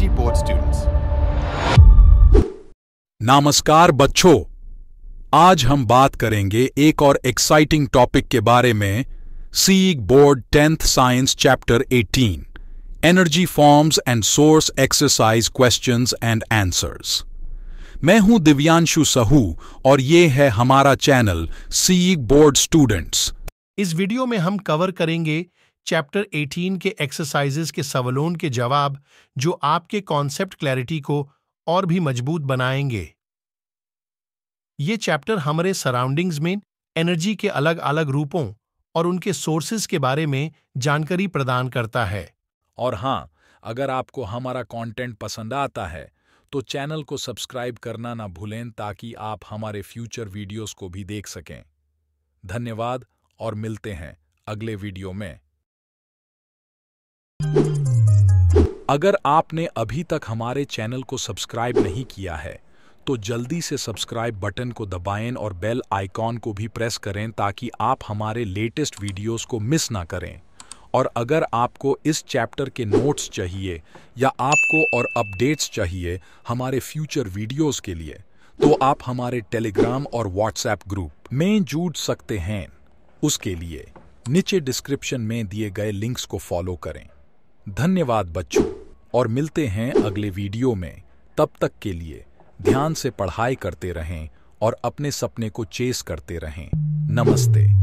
Technology board students नमस्कार बच्चों आज हम बात करेंगे एक और एक्साइटिंग टॉपिक के बारे में C board tenth science chapter 18 energy forms and source exercise questions and answers मैं हूं दिव्यांशु सहू और ये है हमारा चैनल सी बोर्ड स्टूडेंट्स इस वीडियो में हम कवर करेंगे चैप्टर 18 के एक्सरसाइजेस के सवालों के जवाब जो आपके कॉन्सेप्ट क्लैरिटी को और भी मजबूत बनाएंगे ये चैप्टर हमारे सराउंडिंग्स में एनर्जी के अलग अलग रूपों और उनके सोर्सेज के बारे में जानकारी प्रदान करता है और हाँ अगर आपको हमारा कंटेंट पसंद आता है तो चैनल को सब्सक्राइब करना ना भूलें ताकि आप हमारे फ्यूचर वीडियोस को भी देख सकें धन्यवाद और मिलते हैं अगले वीडियो में अगर आपने अभी तक हमारे चैनल को सब्सक्राइब नहीं किया है तो जल्दी से सब्सक्राइब बटन को दबाएं और बेल आइकॉन को भी प्रेस करें ताकि आप हमारे लेटेस्ट वीडियोस को मिस ना करें और अगर आपको इस चैप्टर के नोट्स चाहिए या आपको और अपडेट्स चाहिए हमारे फ्यूचर वीडियोस के लिए तो आप हमारे टेलीग्राम और व्हाट्सएप ग्रुप में जुड़ सकते हैं उसके लिए नीचे डिस्क्रिप्शन में दिए गए लिंक्स को फॉलो करें धन्यवाद बच्चों और मिलते हैं अगले वीडियो में तब तक के लिए ध्यान से पढ़ाई करते रहें और अपने सपने को चेस करते रहें नमस्ते